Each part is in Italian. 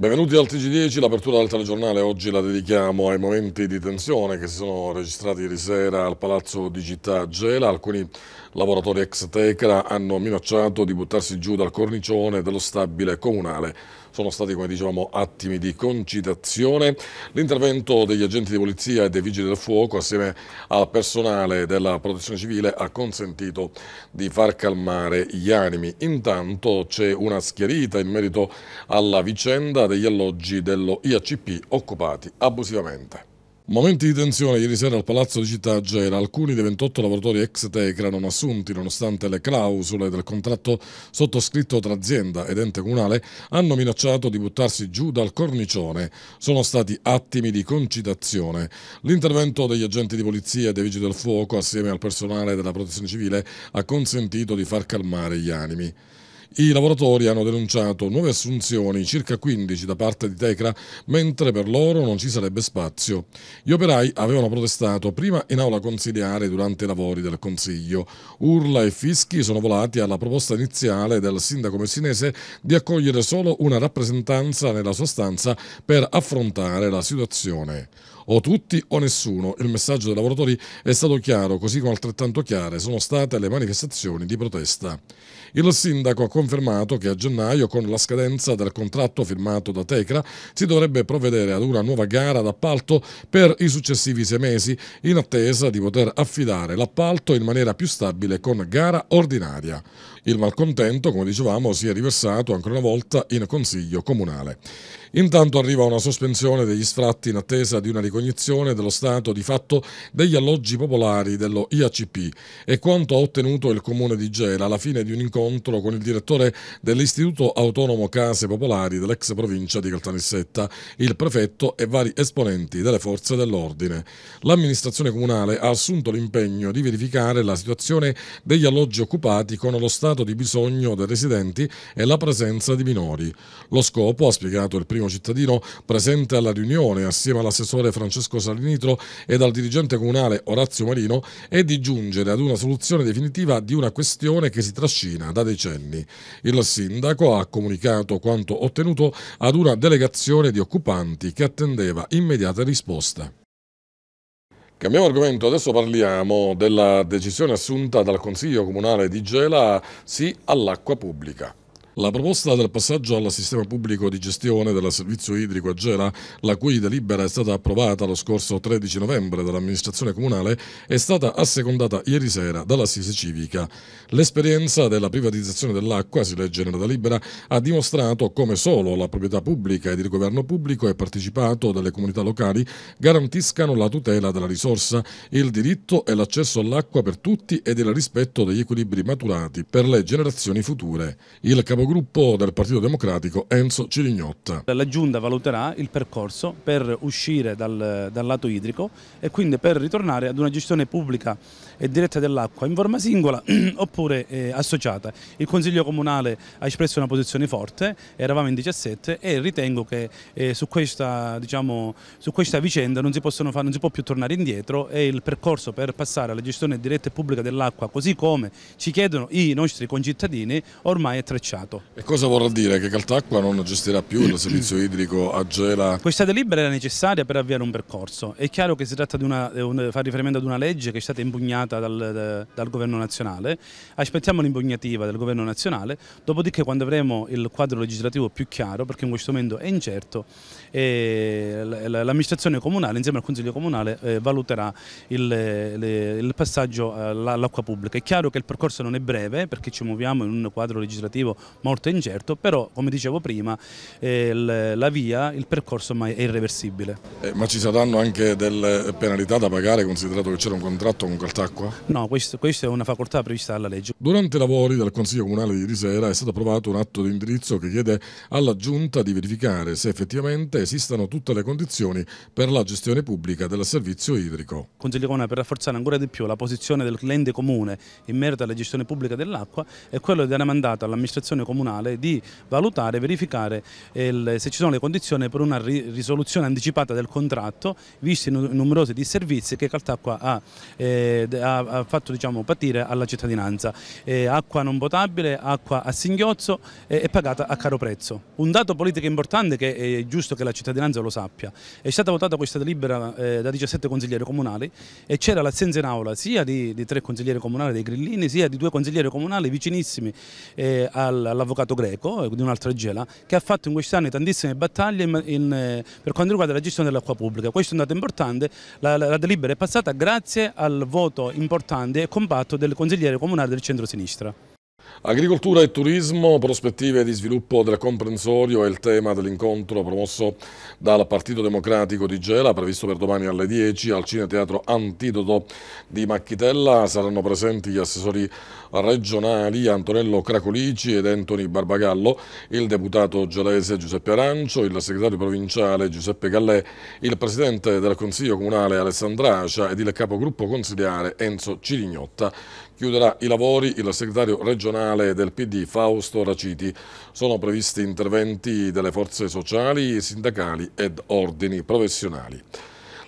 Benvenuti al TG10, l'apertura del telegiornale oggi la dedichiamo ai momenti di tensione che si sono registrati ieri sera al Palazzo di Città Gela, alcuni Lavoratori ex Tecra hanno minacciato di buttarsi giù dal cornicione dello stabile comunale. Sono stati, come dicevamo, attimi di concitazione. L'intervento degli agenti di polizia e dei vigili del fuoco, assieme al personale della protezione civile, ha consentito di far calmare gli animi. Intanto c'è una schiarita in merito alla vicenda degli alloggi dello IACP occupati abusivamente. Momenti di tensione ieri sera al Palazzo di Città Gera. Alcuni dei 28 lavoratori ex Tecra non assunti nonostante le clausole del contratto sottoscritto tra azienda ed ente comunale hanno minacciato di buttarsi giù dal cornicione. Sono stati attimi di concitazione. L'intervento degli agenti di polizia e dei vigili del fuoco assieme al personale della protezione civile ha consentito di far calmare gli animi. I lavoratori hanno denunciato nuove assunzioni, circa 15 da parte di Tecra, mentre per loro non ci sarebbe spazio. Gli operai avevano protestato prima in aula consigliare durante i lavori del Consiglio. Urla e fischi sono volati alla proposta iniziale del sindaco messinese di accogliere solo una rappresentanza nella sua stanza per affrontare la situazione o tutti o nessuno. Il messaggio dei lavoratori è stato chiaro, così come altrettanto chiare sono state le manifestazioni di protesta. Il sindaco ha confermato che a gennaio, con la scadenza del contratto firmato da Tecra, si dovrebbe provvedere ad una nuova gara d'appalto per i successivi sei mesi, in attesa di poter affidare l'appalto in maniera più stabile con gara ordinaria. Il malcontento, come dicevamo, si è riversato ancora una volta in Consiglio Comunale. Intanto arriva una sospensione degli sfratti in attesa di una ricognizione dello stato di fatto degli alloggi popolari dello IACP e quanto ha ottenuto il Comune di Gela alla fine di un incontro con il direttore dell'Istituto Autonomo Case Popolari dell'ex provincia di Caltanissetta, il prefetto e vari esponenti delle forze dell'ordine. L'amministrazione comunale ha assunto l'impegno di verificare la situazione degli alloggi occupati con lo stato stato di bisogno dei residenti e la presenza di minori. Lo scopo, ha spiegato il primo cittadino presente alla riunione assieme all'assessore Francesco Salinitro e al dirigente comunale Orazio Marino, è di giungere ad una soluzione definitiva di una questione che si trascina da decenni. Il sindaco ha comunicato quanto ottenuto ad una delegazione di occupanti che attendeva immediata risposta. Cambiamo argomento, adesso parliamo della decisione assunta dal Consiglio Comunale di Gela sì all'acqua pubblica. La proposta del passaggio al sistema pubblico di gestione del servizio idrico a Gela, la cui delibera è stata approvata lo scorso 13 novembre dall'amministrazione comunale, è stata assecondata ieri sera dall'assise civica. L'esperienza della privatizzazione dell'acqua, si legge nella delibera, ha dimostrato come solo la proprietà pubblica ed il governo pubblico e partecipato dalle comunità locali garantiscano la tutela della risorsa, il diritto e l'accesso all'acqua per tutti ed il rispetto degli equilibri maturati per le generazioni future. Il capogruppo capogruppo del Partito Democratico Enzo Cirignotta. La Giunta valuterà il percorso per uscire dal, dal lato idrico e quindi per ritornare ad una gestione pubblica e diretta dell'acqua in forma singola oppure eh, associata. Il Consiglio Comunale ha espresso una posizione forte, eravamo in 17 e ritengo che eh, su, questa, diciamo, su, questa, vicenda non si, fare, non si, può più tornare indietro e il percorso per passare alla gestione diretta e pubblica dell'acqua così come ci chiedono i nostri concittadini ormai è trecciato. E cosa vorrà dire? Che Caltacqua non gestirà più il servizio idrico a Gela? Questa delibera era necessaria per avviare un percorso. È chiaro che si tratta di una, eh, una, fa riferimento ad una legge che è stata impugnata impugnata dal, dal governo nazionale, aspettiamo l'impugnativa del governo nazionale, dopodiché quando avremo il quadro legislativo più chiaro, perché in questo momento è incerto, e l'amministrazione comunale insieme al Consiglio Comunale eh, valuterà il, le, il passaggio all'acqua pubblica. È chiaro che il percorso non è breve perché ci muoviamo in un quadro legislativo molto incerto, però come dicevo prima eh, la via, il percorso ormai è irreversibile. Eh, ma ci saranno anche delle penalità da pagare considerato che c'era un contratto con Caltacqua? No, questa è una facoltà prevista dalla legge. Durante i lavori del Consiglio Comunale di ieri sera è stato approvato un atto di indirizzo che chiede alla Giunta di verificare se effettivamente Valdostè esistano tutte le condizioni per la gestione pubblica del servizio idrico. Consigliere, per rafforzare ancora di più la posizione dell'ente comune in merito alla gestione pubblica dell'acqua è quello di dare mandato all'amministrazione comunale di valutare, e verificare eh, se ci sono le condizioni per una risoluzione anticipata del contratto, visti i numerosi disservizi che Caltacqua ha, eh, ha fatto diciamo, patire alla cittadinanza. Eh, acqua non potabile, acqua a singhiozzo eh, e eh, pagata a caro prezzo. Un dato politico importante che è giusto che la la cittadinanza lo sappia. È stata votata questa delibera eh, da 17 consiglieri comunali e c'era l'assenza in aula sia di, di, tre consiglieri comunali dei Grillini sia di due consiglieri comunali vicinissimi eh, all'avvocato greco, eh, di un'altra gela, che ha fatto in questi anni tantissime battaglie in, in, eh, per quanto riguarda la gestione dell'acqua pubblica. Questo è un dato importante, la, la, la delibera è passata grazie al voto importante e compatto del consigliere comunale del centro-sinistra. Agricoltura e turismo, prospettive di sviluppo del comprensorio è il tema dell'incontro promosso dal Partito Democratico di Gela, previsto per domani alle 10 al Cineteatro Antidoto di Macchitella. Saranno presenti gli assessori regionali Antonello Cracolici ed Anthony Barbagallo, il deputato gelese Giuseppe Arancio, il segretario provinciale Giuseppe Gallè, il presidente del Consiglio Comunale Alessandra Alessandracia ed il capogruppo consigliare Enzo Cirignotta chiuderà i lavori il segretario regionale del PD Fausto Raciti. Sono previsti interventi delle forze sociali, sindacali ed ordini professionali.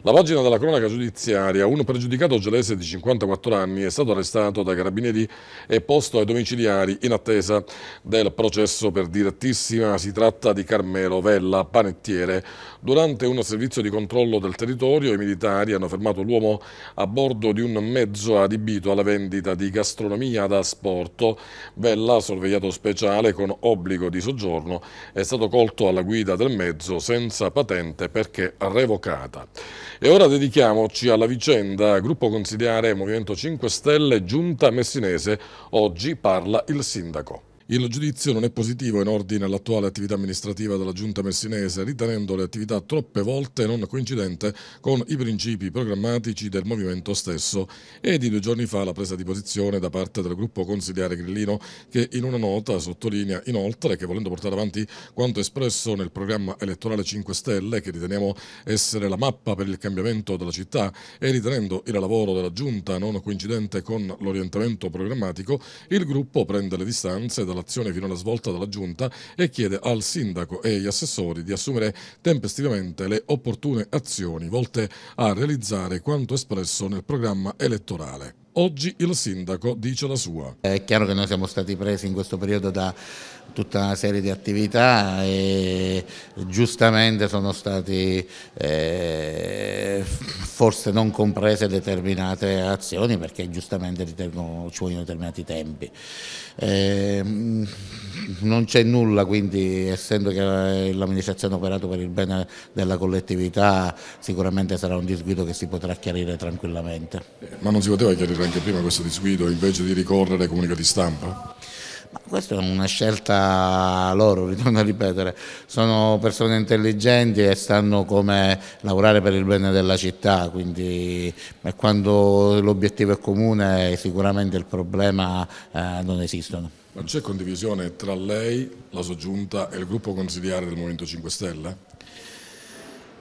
La pagina della cronaca giudiziaria, un pregiudicato gelese di 54 anni è stato arrestato dai carabinieri e posto ai domiciliari in attesa del processo per direttissima. Si tratta di Carmelo Vella, panettiere, Durante un servizio di controllo del territorio i militari hanno fermato l'uomo a bordo di un mezzo adibito alla vendita di gastronomia da asporto. Vella, sorvegliato speciale con obbligo di soggiorno, è stato colto alla guida del mezzo senza patente perché revocata. E ora dedichiamoci alla vicenda. Gruppo consigliare Movimento 5 Stelle, Giunta Messinese. Oggi parla il sindaco. Il giudizio non è positivo in ordine all'attuale attività amministrativa della Giunta messinese, ritenendo le attività troppe volte non coincidente con i principi programmatici del movimento stesso e di due giorni fa la presa di posizione da parte del gruppo consigliare Grillino che in una nota sottolinea inoltre che volendo portare avanti quanto espresso nel programma elettorale 5 Stelle che riteniamo essere la mappa per il cambiamento della città e ritenendo il lavoro della Giunta non coincidente con l'orientamento programmatico, il gruppo prende le distanze dalla relazione fino alla svolta dalla Giunta e chiede al Sindaco e agli assessori di assumere tempestivamente le opportune azioni volte a realizzare quanto espresso nel programma elettorale. Oggi il sindaco dice la sua. È chiaro che noi siamo stati presi in questo periodo da tutta una serie di attività e giustamente sono state eh, forse non comprese determinate azioni perché giustamente ci vogliono determinati tempi. Eh, non c'è nulla, quindi essendo che eh, l'amministrazione ha operato per il bene della collettività sicuramente sarà un disguido che si potrà chiarire tranquillamente. Eh, ma non si poteva chiarire anche prima questo disguido invece di ricorrere ai comunicati stampa? Ma questa è una scelta loro, ritorno a ripetere, sono persone intelligenti e sanno come lavorare per il bene della città, quindi eh, quando l'obiettivo è comune sicuramente il problema eh, non esistono. Non c'è condivisione tra lei, la sua giunta e il gruppo consigliare del Movimento 5 Stelle?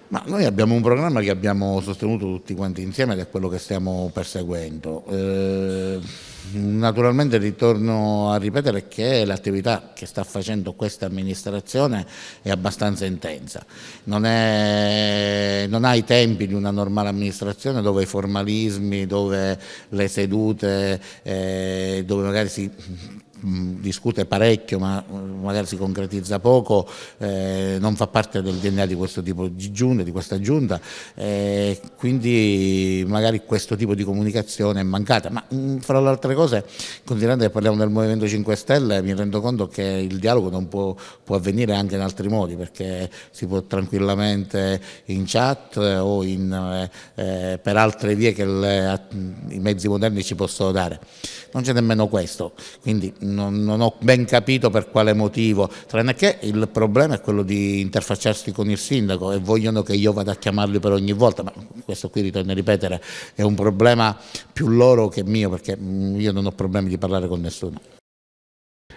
Ma noi abbiamo un programma che abbiamo sostenuto tutti quanti insieme ed è quello che stiamo perseguendo. Eh, naturalmente ritorno a ripetere che l'attività che sta facendo questa amministrazione è abbastanza intensa. Non, è, non, ha i tempi di una normale amministrazione dove i formalismi, dove le sedute, eh, dove magari si Mm, discute parecchio ma mm, magari si concretizza poco, eh, non fa parte del DNA di questo tipo di giunta, di questa giunta, eh, quindi magari questo tipo di comunicazione è mancata, ma mh, mm, fra le altre cose, considerando che parliamo del Movimento 5 Stelle, mi rendo conto che il dialogo non può, può avvenire anche in altri modi, perché si può tranquillamente in chat o in, eh, eh per altre vie che le, i mezzi moderni ci possono dare. Non c'è nemmeno questo, quindi non, non, ho ben capito per quale motivo, tranne che il problema è quello di interfacciarsi con il sindaco e vogliono che io vada a chiamarli per ogni volta, ma questo qui ritorno a ripetere, è un problema più loro che mio perché mm, io non ho problemi di parlare con nessuno.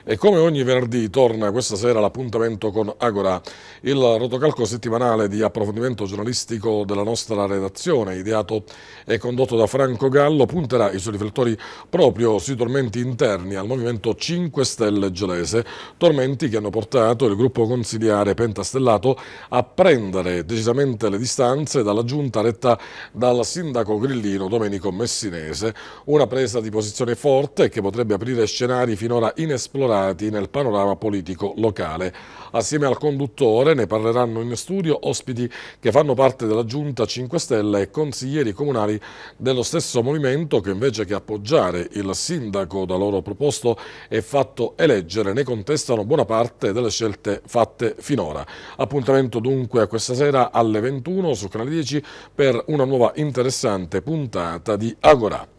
E come ogni venerdì torna questa sera l'appuntamento con Agora, il rotocalco settimanale di approfondimento giornalistico della nostra redazione, ideato e condotto da Franco Gallo, punterà i suoi riflettori proprio sui tormenti interni al Movimento 5 Stelle Gelese, tormenti che hanno portato il gruppo consiliare pentastellato a prendere decisamente le distanze dalla giunta retta dal sindaco grillino Domenico Messinese, una presa di posizione forte che potrebbe aprire scenari finora inesplorati esplorati nel panorama politico locale. Assieme al conduttore ne parleranno in studio ospiti che fanno parte della Giunta 5 Stelle e consiglieri comunali dello stesso movimento che invece che appoggiare il sindaco da loro proposto e fatto eleggere ne contestano buona parte delle scelte fatte finora. Appuntamento dunque questa sera alle 21 su Canale 10 per una nuova interessante puntata di Agora.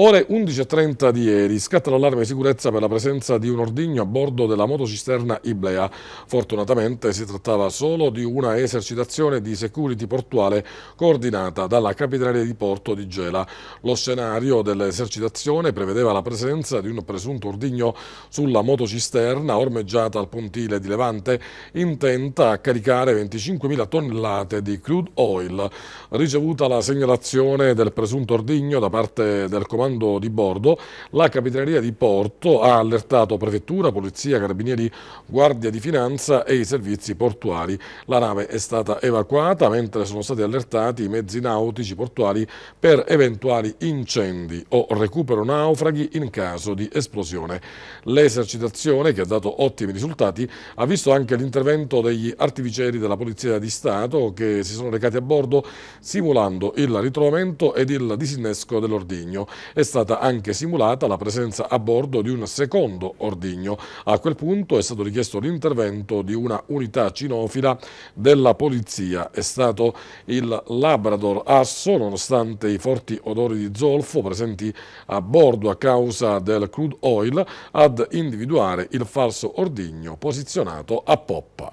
Ore 11.30 di ieri scatta l'allarme di sicurezza per la presenza di un ordigno a bordo della motocisterna Iblea. Fortunatamente si trattava solo di una esercitazione di security portuale coordinata dalla capitale di porto di Gela. Lo scenario dell'esercitazione prevedeva la presenza di un presunto ordigno sulla motocisterna ormeggiata al pontile di Levante intenta a caricare 25.000 tonnellate di crude oil. Ricevuta la segnalazione del presunto ordigno da parte del comandante comando di bordo, la Capitaneria di Porto ha allertato Prefettura, Polizia, Carabinieri, Guardia di Finanza e i servizi portuali. La nave è stata evacuata mentre sono stati allertati i mezzi nautici portuali per eventuali incendi o recupero naufraghi in caso di esplosione. L'esercitazione, che ha dato ottimi risultati, ha visto anche l'intervento degli artificieri della Polizia di Stato che si sono recati a bordo simulando il ritrovamento ed il disinnesco dell'ordigno è stata anche simulata la presenza a bordo di un secondo ordigno. A quel punto è stato richiesto l'intervento di una unità cinofila della polizia. È stato il Labrador Asso, nonostante i forti odori di zolfo presenti a bordo a causa del crude oil, ad individuare il falso ordigno posizionato a poppa.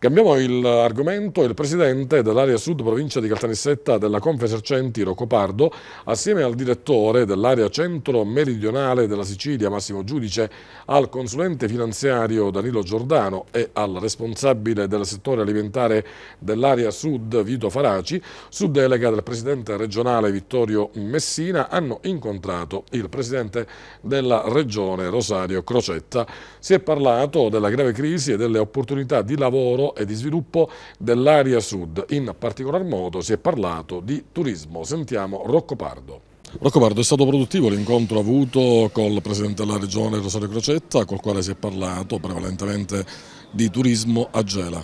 Cambiamo il argomento. Il presidente dell'area sud provincia di Caltanissetta della Confesercenti Rocopardo, assieme al direttore dell'area centro meridionale della Sicilia Massimo Giudice, al consulente finanziario Danilo Giordano e al responsabile del settore alimentare dell'area sud Vito Faraci, su delega del presidente regionale Vittorio Messina, hanno incontrato il presidente della regione Rosario Crocetta. Si è parlato della grave crisi e delle opportunità di lavoro e di sviluppo dell'area sud. In particolar modo si è parlato di turismo. Sentiamo Rocco Pardo. Rocco Pardo, è stato produttivo l'incontro avuto col Presidente della Regione Rosario Crocetta, col quale si è parlato prevalentemente di turismo a Gela.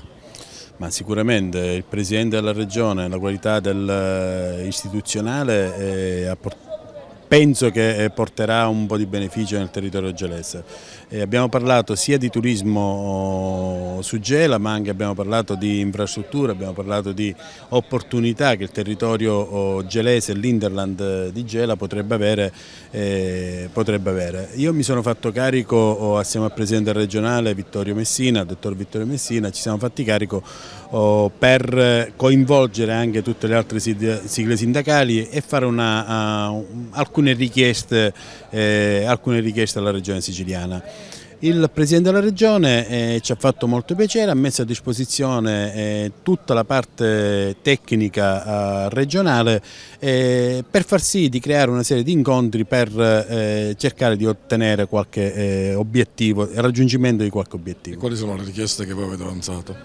Ma sicuramente il Presidente della Regione, la qualità del, eh, istituzionale, eh, penso che eh, porterà un po' di beneficio nel territorio gelese. E eh, abbiamo parlato sia di turismo oh, su Gela ma anche abbiamo parlato di infrastrutture, abbiamo parlato di opportunità che il territorio oh, gelese, l'Interland eh, di Gela potrebbe avere, eh, potrebbe avere, Io mi sono fatto carico oh, assieme al Presidente regionale Vittorio Messina, Dottor Vittorio Messina, ci siamo fatti carico oh, per coinvolgere anche tutte le altre sigle sindacali e fare una, uh, alcune, richieste, eh, alcune richieste alla Regione siciliana. Il Presidente della Regione eh, ci ha fatto molto piacere, ha messo a disposizione eh, tutta la parte tecnica eh, regionale eh, per far sì di creare una serie di incontri per eh, cercare di ottenere qualche eh, obiettivo, il raggiungimento di qualche obiettivo. E quali sono le richieste che voi avete avanzato?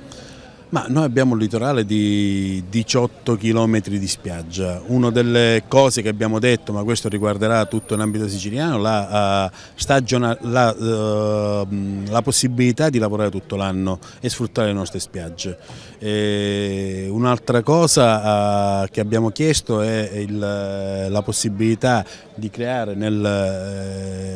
Ma noi abbiamo un litorale di 18 km di spiaggia, una delle cose che abbiamo detto, ma questo riguarderà tutto l'ambito siciliano, la, uh, stagiona, la, uh, la, possibilità di lavorare tutto l'anno e sfruttare le nostre spiagge. Un'altra cosa uh, che abbiamo chiesto è il, la possibilità di creare nel,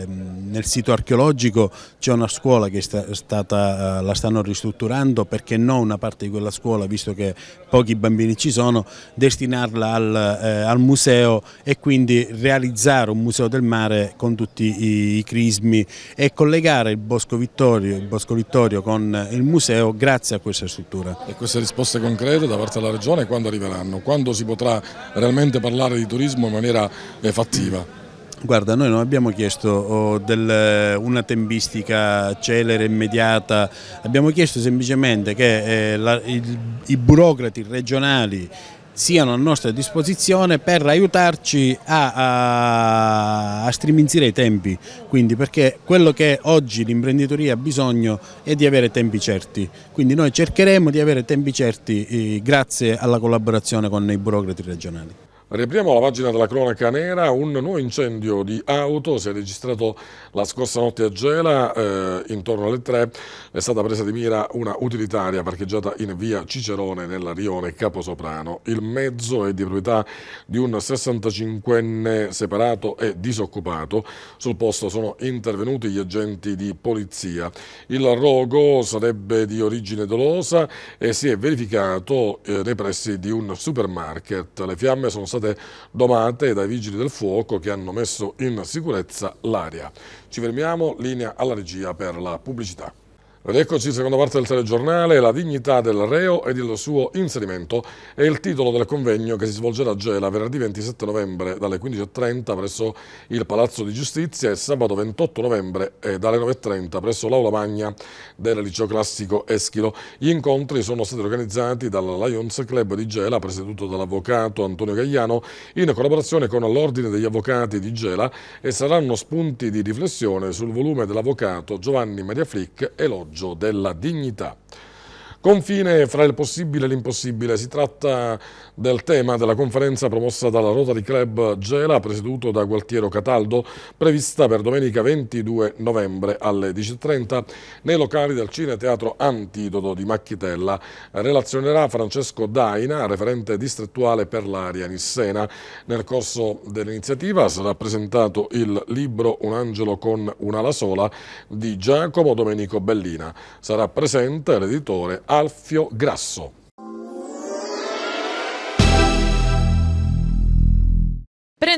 nel sito archeologico, c'è una scuola che sta, stata, la stanno ristrutturando perché no una parte parte di quella scuola, visto che pochi bambini ci sono, destinarla al, eh, al museo e quindi realizzare un museo del mare con tutti i, i crismi e collegare il Bosco Vittorio, il Bosco Vittorio con il museo grazie a questa struttura. E queste risposte concrete da parte della Regione quando arriveranno? Quando si potrà realmente parlare di turismo in maniera eh, fattiva? Guarda, noi non abbiamo chiesto oh, del, eh, una tempistica celere, immediata, abbiamo chiesto semplicemente che eh, la, il, i burocrati regionali siano a nostra disposizione per aiutarci a, a, a striminzire i tempi, quindi perché quello che oggi l'imprenditoria ha bisogno è di avere tempi certi, quindi noi cercheremo di avere tempi certi eh, grazie alla collaborazione con i burocrati regionali. Riapriamo la pagina della cronaca nera, un nuovo incendio di auto si è registrato la scorsa notte a Gela, eh, intorno alle 3 è stata presa di mira una utilitaria parcheggiata in via Cicerone nella rione Caposoprano. Il mezzo è di proprietà di un 65enne separato e disoccupato, sul posto sono intervenuti gli agenti di polizia. Il rogo sarebbe di origine dolosa e si è verificato eh, nei pressi di un supermarket. Le fiamme sono state state domate dai vigili del fuoco che hanno messo in sicurezza l'area. Ci fermiamo, linea alla regia per la pubblicità. Ed Eccoci, seconda parte del telegiornale, la dignità del reo ed il suo inserimento è il titolo del convegno che si svolgerà a Gela venerdì 27 novembre dalle 15.30 presso il Palazzo di Giustizia e sabato 28 novembre eh, dalle 9.30 presso l'Aula Magna del Liceo Classico Eschilo. Gli incontri sono stati organizzati dal Lions Club di Gela, presieduto dall'avvocato Antonio Gagliano, in collaborazione con l'Ordine degli Avvocati di Gela e saranno spunti di riflessione sul volume dell'avvocato Giovanni Maria Flick e l'Ordine Omaggio della dignità. Confine fra il possibile e l'impossibile. Si tratta del tema della conferenza promossa dalla Rotary Club Gela, presieduto da Gualtiero Cataldo, prevista per domenica 22 novembre alle 10.30 nei locali del Cine Teatro Antidoto di Macchitella. Relazionerà Francesco Daina, referente distrettuale per l'aria Nissena. Nel corso dell'iniziativa sarà presentato il libro Un angelo con un'ala sola di Giacomo Domenico Bellina. Sarà presente l'editore Alfio Grasso.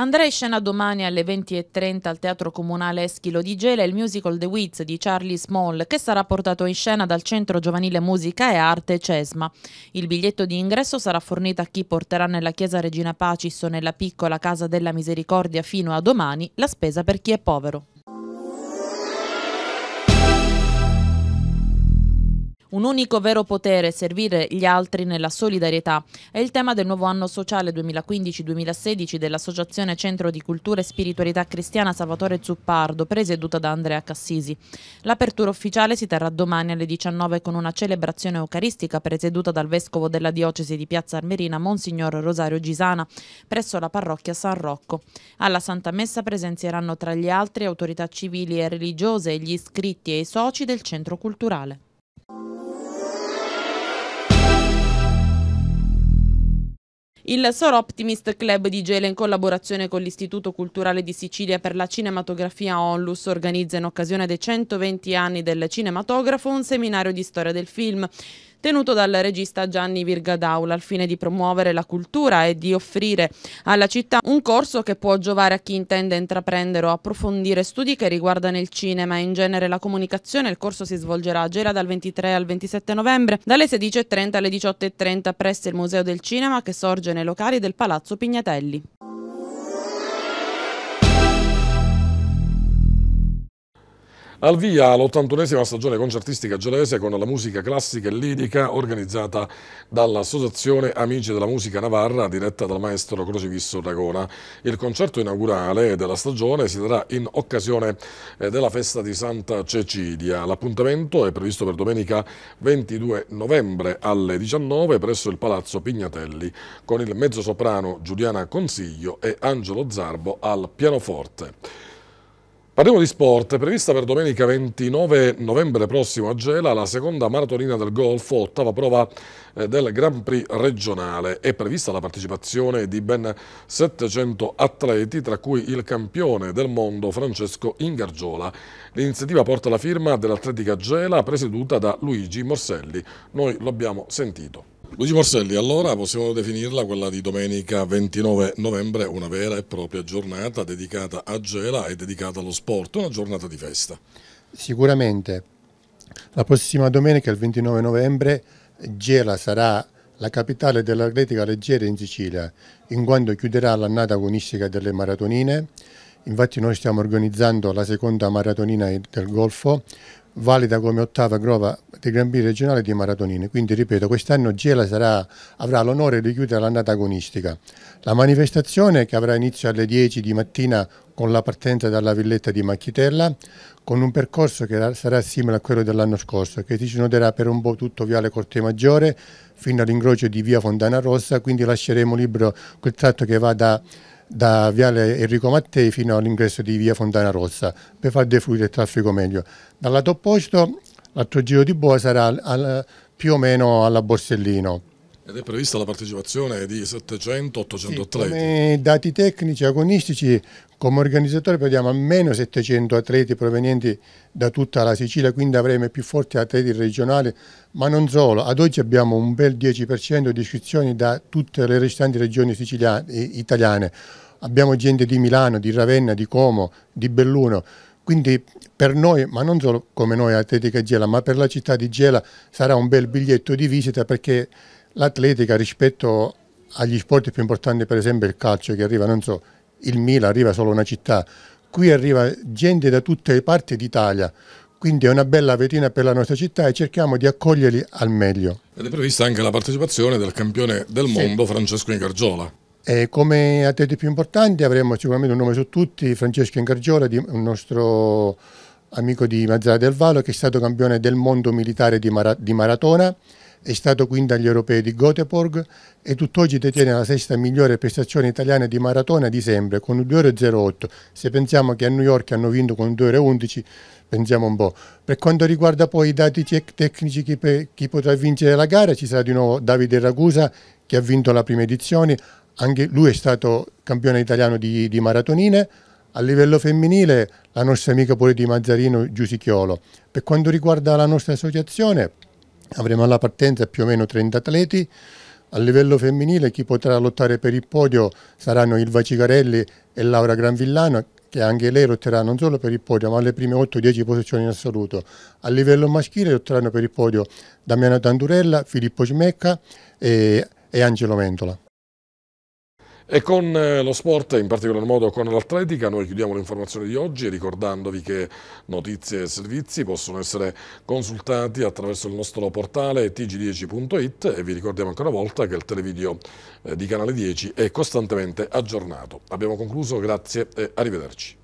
Andrà in scena domani alle 20.30 al Teatro Comunale Eschilo di Gela il musical The Wiz di Charlie Small che sarà portato in scena dal Centro Giovanile Musica e Arte Cesma. Il biglietto di ingresso sarà fornito a chi porterà nella chiesa Regina Pacis o nella piccola Casa della Misericordia fino a domani la spesa per chi è povero. Un unico vero potere, servire gli altri nella solidarietà, è il tema del nuovo anno sociale 2015-2016 dell'Associazione Centro di Cultura e Spiritualità Cristiana Salvatore Zuppardo, presieduta da Andrea Cassisi. L'apertura ufficiale si terrà domani alle 19 con una celebrazione eucaristica presieduta dal Vescovo della Diocesi di Piazza Armerina, Monsignor Rosario Gisana, presso la parrocchia San Rocco. Alla Santa Messa presenzieranno tra gli altri autorità civili e religiose, gli iscritti e i soci del centro culturale. Il Sor Optimist Club di Gela in collaborazione con l'Istituto Culturale di Sicilia per la Cinematografia Onlus organizza in occasione dei 120 anni del cinematografo un seminario di storia del film tenuto dal regista Gianni Virgadaula al fine di promuovere la cultura e di offrire alla città un corso che può giovare a chi intende intraprendere o approfondire studi che riguardano il cinema e in genere la comunicazione. Il corso si svolgerà a Gela dal 23 al 27 novembre, dalle 16.30 alle 18.30 presso il Museo del Cinema che sorge nei locali del Palazzo Pignatelli. al via l'81esima stagione concertistica gelese con la musica classica e lirica organizzata dall'Associazione Amici della Musica Navarra diretta dal maestro Crocifisso Dragona. Il concerto inaugurale della stagione si darà in occasione eh, della festa di Santa Cecilia. L'appuntamento è previsto per domenica 22 novembre alle 19 presso il Palazzo Pignatelli con il mezzosoprano Giuliana Consiglio e Angelo Zarbo al pianoforte. Parliamo di sport, È prevista per domenica 29 novembre prossimo a Gela la seconda maratonina del golf, ottava prova eh, del Grand Prix regionale. È prevista la partecipazione di ben 700 atleti, tra cui il campione del mondo Francesco Ingargiola. L'iniziativa porta la firma dell'Atletica Gela, presieduta da Luigi Morselli. Noi l'abbiamo sentito. Luigi Morselli, allora possiamo definirla quella di domenica 29 novembre una vera e propria giornata dedicata a Gela e dedicata allo sport, una giornata di festa. Sicuramente, la prossima domenica, il 29 novembre, Gela sarà la capitale dell'atletica leggera in Sicilia, in quanto chiuderà l'annata agonistica delle maratonine. Infatti noi stiamo organizzando la seconda maratonina del Golfo valida come ottava grova dei Gran Prix regionali di maratonine. Quindi, ripeto, quest'anno Gela sarà, avrà l'onore di chiudere l'annata agonistica. La manifestazione, che avrà inizio alle 10 di mattina con la partenza dalla villetta di Macchitella, con un percorso che sarà simile a quello dell'anno scorso, che si snoderà per un po' tutto Viale Corte Maggiore fino all'ingrocio di Via Fontana Rossa, quindi lasceremo libero quel tratto che va da da Viale Enrico Mattei fino all'ingresso di Via Fontana Rossa per far defluire il traffico meglio. Dal lato opposto l'altro giro di boa sarà al, più o meno alla Borsellino. Ed è prevista la partecipazione di 700-800 atleti? come dati tecnici agonistici come organizzatore prevediamo almeno 700 atleti provenienti da tutta la Sicilia, quindi avremo più forti atleti regionali, ma non solo. Ad oggi abbiamo un bel 10% di iscrizioni da tutte le restanti regioni eh, italiane. Abbiamo gente di Milano, di Ravenna, di Como, di Belluno. Quindi per noi, ma non solo come noi Atletica Gela, ma per la città di Gela sarà un bel biglietto di visita perché l'atletica rispetto agli sport più importanti, per esempio il calcio che arriva, non so, il Mila arriva solo una città, qui arriva gente da tutte le parti d'Italia, quindi è una bella vetrina per la nostra città e cerchiamo di accoglierli al meglio. Ed è prevista anche la partecipazione del campione del mondo sì. Francesco Ingargiola. E come atleti più importanti avremo sicuramente un nome su tutti, Francesco Ingargiola, un nostro amico di Mazzara del Valo che è stato campione del mondo militare di, mara di maratona è stato quindi agli europei di Göteborg e tutt'oggi detiene la sesta migliore prestazione italiana di maratona di sempre con 2,08. Se pensiamo che a New York hanno vinto con 2,11, pensiamo un po'. Per quanto riguarda poi i dati tecnici chi, chi potrà vincere la gara, ci sarà di nuovo Davide Ragusa che ha vinto la prima edizione, anche lui è stato campione italiano di, di maratonine. A livello femminile la nostra amica pure di Mazzarino Giusichiolo. Per quanto riguarda la nostra associazione, Avremo alla partenza più o meno 30 atleti. A livello femminile chi potrà lottare per il podio saranno Ilva Cigarelli e Laura Granvillano che anche lei lotterà non solo per il podio ma le prime 8-10 posizioni in assoluto. A livello maschile lotteranno per il podio Damiano Tandurella, Filippo Cimecca e, e Angelo Mentola. E con eh, lo sport, in particolar modo con l'atletica, noi chiudiamo l'informazione di oggi ricordandovi che notizie e servizi possono essere consultati attraverso il nostro portale tg10.it e vi ricordiamo ancora una volta che il televideo eh, di Canale 10 è costantemente aggiornato. Abbiamo concluso, grazie e arrivederci.